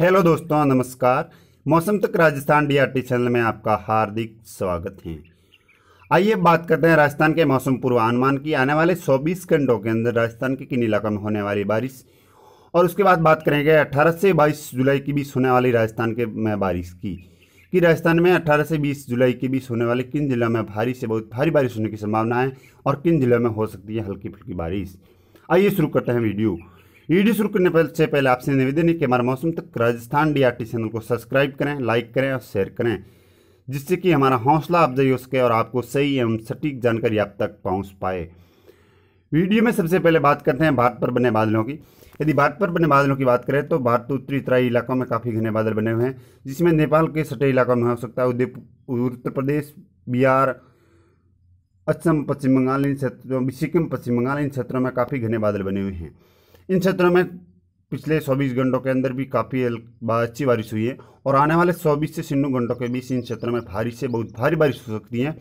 hello दोस्तों नमस्कार मौसम तक राजस्थान डीआरटी चैनल में आपका हार्दिक स्वागत है आइए बात करते हैं राजस्थान के मौसम पूर्वानुमान की आने वाले 24 घंटों के अंदर राजस्थान के किन इलाकों में होने वाली बारिश और उसके बाद बात करेंगे 18 से 22 जुलाई के बीच होने वाली राजस्थान के में बारिश की कि राजस्थान में 18 से 20 जुलाई के बीच होने वाले किन जिलों में भारी से बहुत भारी बारिश होने की संभावना है और किन जिलों में हो सकती है हल्की फुल्की बारिश आइए शुरू करते हैं वीडियो ईडी शुरू करने से पहले आपसे निवेदन है कि हमारा मौसम तक राजस्थान डीआरटी चैनल को सब्सक्राइब करें लाइक करें और शेयर करें जिससे कि हमारा हौसला अफजाई हो सके और आपको सही एवं सटीक जानकारी आप तक पहुँच पाए वीडियो में सबसे पहले बात करते हैं भारत पर बने बादलों की यदि भारत पर बने बादलों की बात करें तो भारत उत्तरी तराई इलाकों में काफ़ी घने बादल बने हुए हैं जिसमें नेपाल के सटे इलाकों में हो सकता है उदयपुर उत्तर प्रदेश बिहार असम पश्चिम बंगाल इन क्षेत्रों सिक्किम पश्चिम बंगाल इन क्षेत्रों में काफ़ी घने बादल बने हुए हैं इन क्षेत्रों में पिछले 24 घंटों के अंदर भी काफ़ी अच्छी बारिश हुई है और आने वाले 24 से छिन्नु घंटों के बीच इन क्षेत्रों में भारी से बहुत भारी बारिश हो सकती है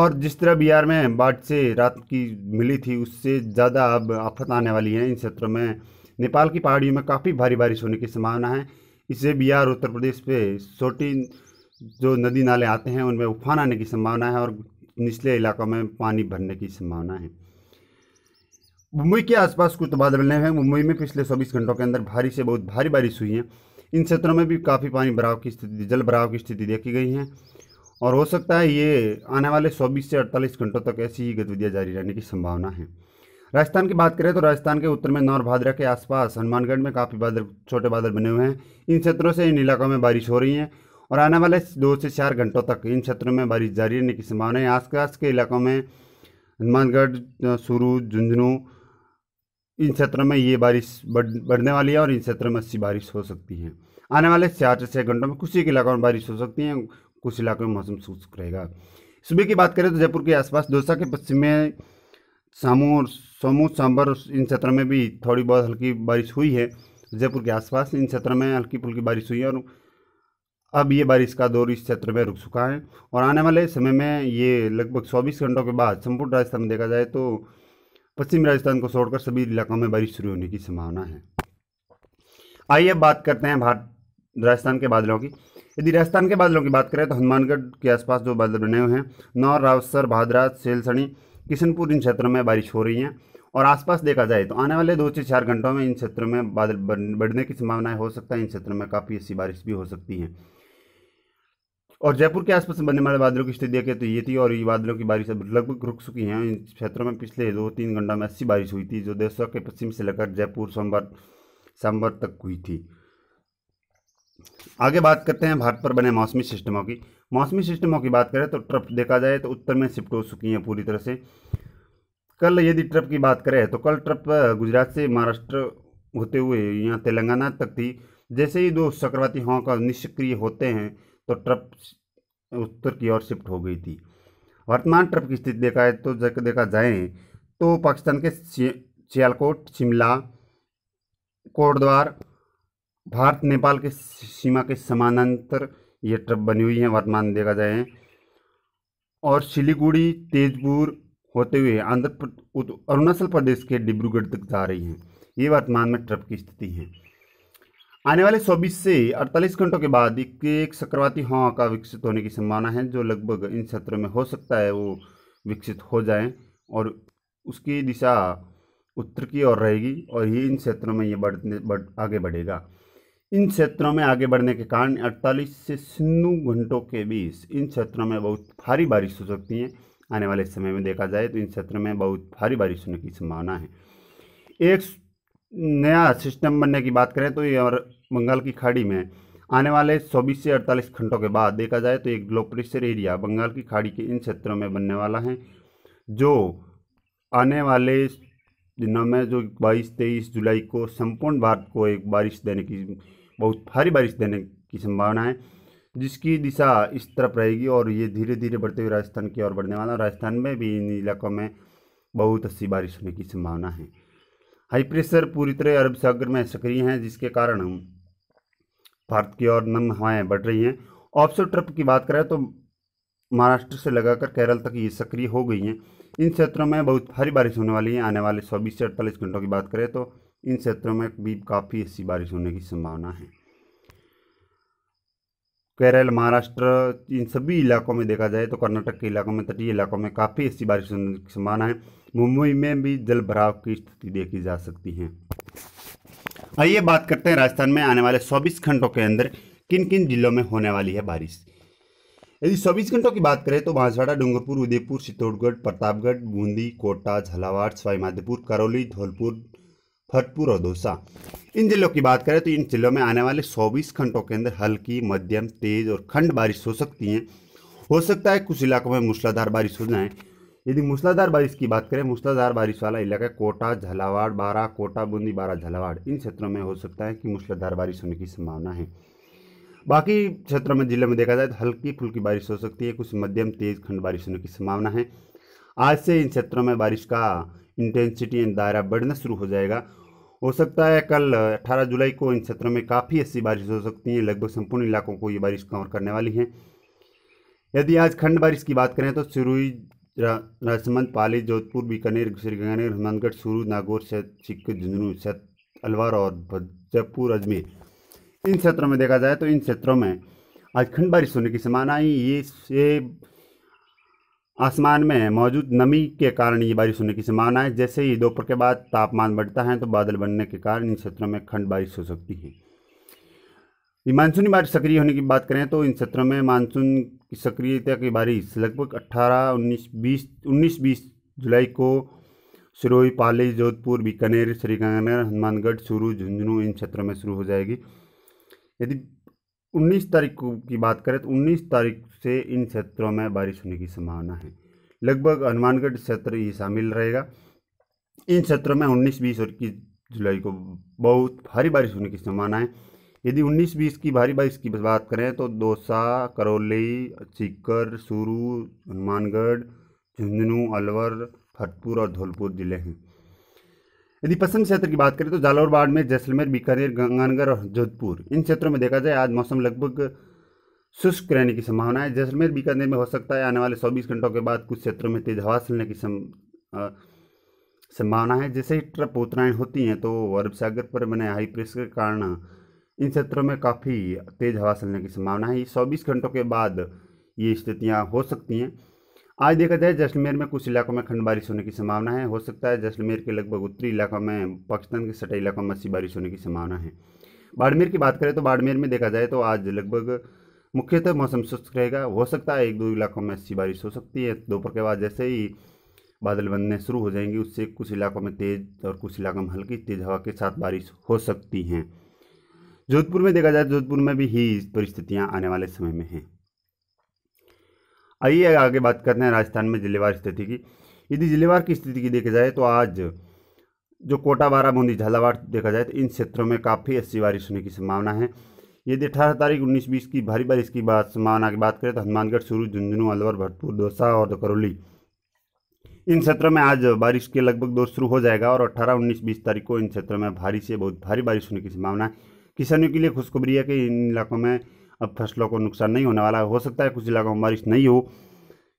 और जिस तरह बिहार में बाढ़ से रात की मिली थी उससे ज़्यादा अब आफत आने वाली है इन क्षेत्रों में नेपाल की पहाड़ियों में काफ़ी भारी बारिश होने की संभावना है इससे बिहार उत्तर प्रदेश पे छोटी जो नदी नाले आते हैं उनमें उफान आने की संभावना है और निचले इलाकों में पानी भरने की संभावना है मुंबई के आसपास कुछ तबादले हैं मुंबई में पिछले चौबीस घंटों के अंदर भारी से बहुत भारी बारिश हुई है इन क्षेत्रों में भी काफ़ी पानी भराव की स्थिति जल भराव की स्थिति देखी गई है और हो सकता है ये आने वाले 24 से 48 घंटों तक ऐसी ही गतिविधियाँ जारी रहने की संभावना है राजस्थान की बात करें तो राजस्थान के उत्तर में भाद्रा के आसपास हनुमानगढ़ में काफ़ी बादल छोटे बादल बने हुए हैं इन क्षेत्रों से इन इलाकों में बारिश हो रही है और आने वाले दो से चार घंटों तक इन क्षेत्रों में बारिश जारी रहने की संभावना है आसपास के इलाकों में हनुमानगढ़ सुरू झुंझुनू इन क्षेत्रों में ये बारिश बढ़ बढ़ने वाली है और इन क्षेत्रों में अच्छी बारिश हो सकती है आने वाले चार से छः घंटों में कुछ एक इलाकों में बारिश हो सकती है कुछ इलाकों में मौसम शुष्क रहेगा सुबह की बात करें तो जयपुर के आसपास दोसा के पश्चिम में सामू और सोमू सांबर इन क्षेत्रों में भी थोड़ी बहुत हल्की बारिश हुई है जयपुर के आसपास इन क्षेत्रों में हल्की फुल्की बारिश हुई है और अब ये बारिश का दौर इस क्षेत्र में रुक चुका है और आने वाले समय में ये लगभग चौबीस घंटों के बाद संपूर्ण राजस्थान में देखा जाए तो पश्चिम राजस्थान को छोड़कर सभी इलाकों में बारिश शुरू होने की संभावना है आइए अब बात करते हैं भारत राजस्थान के बादलों की यदि राजस्थान के बादलों की बात करें तो हनुमानगढ़ के आसपास जो बादल बने हुए हैं नौर रावसर भादरा सेलसणी किशनपुर इन क्षेत्रों में बारिश हो रही है और आसपास देखा जाए तो आने वाले दो से चार घंटों में इन क्षेत्रों में बादल बढ़ने की संभावनाएं हो सकता है इन क्षेत्रों में काफ़ी अच्छी बारिश भी हो सकती है और जयपुर के आसपास बनने वाले बादलों की स्थिति देखें तो ये थी और ये बादलों की बारिश अब लगभग रुक चुकी है इन क्षेत्रों में पिछले दो तीन घंटा में अच्छी बारिश हुई थी जो देशों के पश्चिम से लेकर जयपुर सोमवार सोमवार तक हुई थी आगे बात करते हैं भारत पर बने मौसमी सिस्टमों की मौसमी सिस्टमों की बात करें तो ट्रफ देखा जाए तो उत्तर में शिफ्ट हो चुकी हैं पूरी तरह से कल यदि ट्रफ की बात करें तो कल ट्रफ गुजरात से महाराष्ट्र होते हुए यहाँ तेलंगाना तक थी जैसे ही दो चक्रवाती हवाओं का निष्क्रिय होते हैं तो ट्रप उत्तर की ओर शिफ्ट हो गई थी वर्तमान ट्रप की स्थिति देखा है तो देखा जाए तो पाकिस्तान के सियालकोट शिमला कोटद्वार भारत नेपाल के सीमा के समानांतर ये ट्रप बनी हुई है वर्तमान देखा जाए और सिलीगुड़ी तेजपुर होते हुए आंध्र अरुणाचल प्रदेश के डिब्रूगढ़ तक जा रही हैं ये वर्तमान में ट्रप की स्थिति है आने वाले 24 से 48 घंटों के बाद एक, एक चक्रवाती हवा का विकसित होने की संभावना है जो लगभग इन क्षेत्रों में हो सकता है वो विकसित हो जाए और उसकी दिशा उत्तर की ओर रहेगी और ये इन क्षेत्रों में ये बढ़ने बढ़ आगे बढ़ेगा इन क्षेत्रों में आगे बढ़ने के कारण 48 से सिन्नू घंटों के बीच इन क्षेत्रों में बहुत भारी बारिश हो सकती है आने वाले समय में देखा जाए तो इन क्षेत्रों में बहुत भारी बारिश होने की संभावना है एक नया सिस्टम बनने की बात करें तो ये और बंगाल की खाड़ी में आने वाले 24 से 48 घंटों के बाद देखा जाए तो एक लो प्रेशर एरिया बंगाल की खाड़ी के इन क्षेत्रों में बनने वाला है जो आने वाले दिनों में जो 22-23 जुलाई को संपूर्ण भारत को एक बारिश देने की बहुत भारी बारिश देने की संभावना है जिसकी दिशा इस तरफ रहेगी और ये धीरे धीरे बढ़ते हुए राजस्थान की ओर बढ़ने वाला राजस्थान में भी इन इलाकों में बहुत अच्छी बारिश होने की संभावना है हाई प्रेशर पूरी तरह अरब सागर में सक्रिय हैं जिसके कारण हम भारत की ओर नम हवाएं बढ़ रही हैं ऑप्शन ट्रप की बात करें तो महाराष्ट्र से लगाकर केरल तक ये सक्रिय हो गई हैं इन क्षेत्रों में बहुत भारी बारिश होने वाली है आने वाले चौबीस से अड़तालीस घंटों की बात करें तो इन क्षेत्रों में भी काफ़ी अच्छी बारिश होने की संभावना है केरल महाराष्ट्र इन सभी इलाकों में देखा जाए तो कर्नाटक के इलाकों में तटीय इलाकों में काफ़ी अच्छी बारिश होने की संभावना है मुंबई में भी जल भराव की स्थिति देखी जा सकती है आइए बात करते हैं राजस्थान में आने वाले चौबीस घंटों के अंदर किन किन जिलों में होने वाली है बारिश यदि चौबीस घंटों की बात करें तो बांसवाड़ा डूंगरपुर उदयपुर चित्तौड़गढ़ प्रतापगढ़ बूंदी कोटा झालावाड़ सवाई माधोपुर करौली धौलपुर भरतपुर और दौसा इन जिलों की बात करें तो इन जिलों में आने वाले 24 घंटों के अंदर हल्की मध्यम तेज और खंड बारिश हो सकती है हो सकता है कुछ इलाकों में मूसलाधार बारिश हो जाए यदि मूसलाधार बारिश की बात करें मूसलाधार बारिश वाला इलाका कोटा झालावाड़ बारा कोटा बूंदी बारा झालावाड़ इन क्षेत्रों में हो सकता है कि मूसलाधार बारिश होने की संभावना है बाकी क्षेत्रों में जिले में देखा जाए तो हल्की फुल्की बारिश हो सकती है कुछ मध्यम तेज खंड बारिश होने की संभावना है आज से इन क्षेत्रों में बारिश का इंटेंसिटी एंड दायरा बढ़ना शुरू हो जाएगा हो सकता है कल 18 जुलाई को इन क्षेत्रों में काफ़ी अच्छी बारिश हो सकती है लगभग संपूर्ण इलाकों को ये बारिश कवर करने वाली है यदि आज खंड बारिश की बात करें तो सिरुई राजसमंद पाली जोधपुर बीकानेर श्रीगंगानगर हनुमानगढ़ सुरू नागौर सिक्क झुंझुनू अलवर और जयपुर अजमेर इन क्षेत्रों में देखा जाए तो इन क्षेत्रों में आज खंड बारिश होने की संभावनाएँ ये आसमान में मौजूद नमी के कारण ये बारिश होने की संभावना है जैसे ही दोपहर के बाद तापमान बढ़ता है तो बादल बनने के कारण इन क्षेत्रों में खंड बारिश हो सकती है ये मानसूनी बारिश सक्रिय होने की बात करें तो इन क्षेत्रों में मानसून की सक्रियता की बारिश लगभग 18, 19, 20, 19, 20 जुलाई को सिरोही पाली जोधपुर बीकानेर श्रीगंगानगर हनुमानगढ़ चूरू झुंझुनू इन क्षेत्रों में शुरू हो जाएगी यदि उन्नीस तारीख की बात करें तो उन्नीस तारीख से इन क्षेत्रों में बारिश होने की संभावना है लगभग हनुमानगढ़ क्षेत्र ही शामिल रहेगा इन क्षेत्रों में उन्नीस बीस और इक्कीस जुलाई को बहुत भारी बारिश होने की संभावना है यदि उन्नीस बीस की भारी बारिश की बात करें तो दौसा करौली सीकर सूरू हनुमानगढ़ झुंझुनू अलवर फतपुर और धौलपुर जिले हैं यदि पश्चिम क्षेत्र की बात करें तो जालौर में जैसलमेर बीकानेर गंगानगर और जोधपुर इन क्षेत्रों में देखा जाए आज मौसम लगभग शुष्क रहने की संभावना है जैसलमेर बीकानेर में हो सकता है आने वाले चौबीस घंटों के बाद कुछ क्षेत्रों में तेज हवा चलने की संभावना है जैसे ही ट्रप उत्तरायण होती हैं तो अरब सागर पर बने हाई प्रेशर के कारण इन क्षेत्रों में काफ़ी तेज़ हवा चलने की संभावना है ये चौबीस घंटों के बाद ये स्थितियाँ हो सकती हैं आज देखा जाए जैसलमेर में कुछ इलाकों में खंड बारिश होने की संभावना है हो सकता है जैसलमेर के लगभग उत्तरी इलाकों में पाकिस्तान के सटे इलाकों में अच्छी बारिश होने की संभावना है बाड़मेर की बात करें तो बाड़मेर में देखा जाए तो आज लगभग मुख्यतः मौसम शुष्क रहेगा हो सकता है एक दो इलाकों में अच्छी बारिश हो सकती है दोपहर के बाद जैसे ही बादल बनने शुरू हो जाएंगे उससे कुछ इलाकों में तेज़ और कुछ इलाकों में हल्की तेज़ हवा के साथ बारिश हो सकती हैं जोधपुर में देखा जाए जोधपुर में भी ही परिस्थितियाँ आने वाले समय में हैं आइए आगे बात करते हैं राजस्थान में जिलेवार स्थिति की यदि जिलेवार की स्थिति की देखी जाए तो आज जो कोटा बाराबूंदी झालावाड़ देखा जाए तो इन क्षेत्रों में काफ़ी अच्छी बारिश होने की संभावना है यदि अठारह तारीख उन्नीस बीस की भारी बारिश की बात संभावना की बात करें तो हनुमानगढ़ सुरू झुंझुनू अलवर भरतपुर दौसा और करौली इन क्षेत्रों में आज बारिश के लगभग दौर शुरू हो जाएगा और अट्ठारह उन्नीस बीस तारीख को इन क्षेत्रों में भारी से बहुत भारी बारिश होने की संभावना है किसानों के लिए खुशखबरी है कि इन इलाकों में अब फसलों को नुकसान नहीं होने वाला हो सकता है कुछ इलाकों में बारिश नहीं हो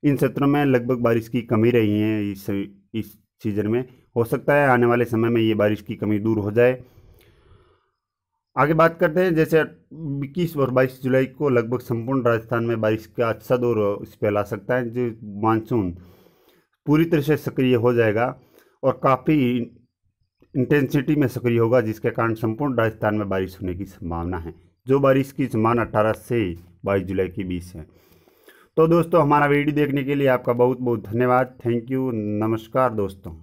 इन क्षेत्रों में लगभग बारिश की कमी रही है इस इस सीजन में हो सकता है आने वाले समय में ये बारिश की कमी दूर हो जाए आगे बात करते हैं जैसे इक्कीस और बाईस जुलाई को लगभग संपूर्ण राजस्थान में बारिश का अच्छा दौर इस पर ला सकता है जो मानसून पूरी तरह से सक्रिय हो जाएगा और काफ़ी इंटेंसिटी में सक्रिय होगा जिसके कारण संपूर्ण राजस्थान में बारिश होने की संभावना है जो बारिश की समान अट्ठारह से बाईस जुलाई के बीच है तो दोस्तों हमारा वीडियो देखने के लिए आपका बहुत बहुत धन्यवाद थैंक यू नमस्कार दोस्तों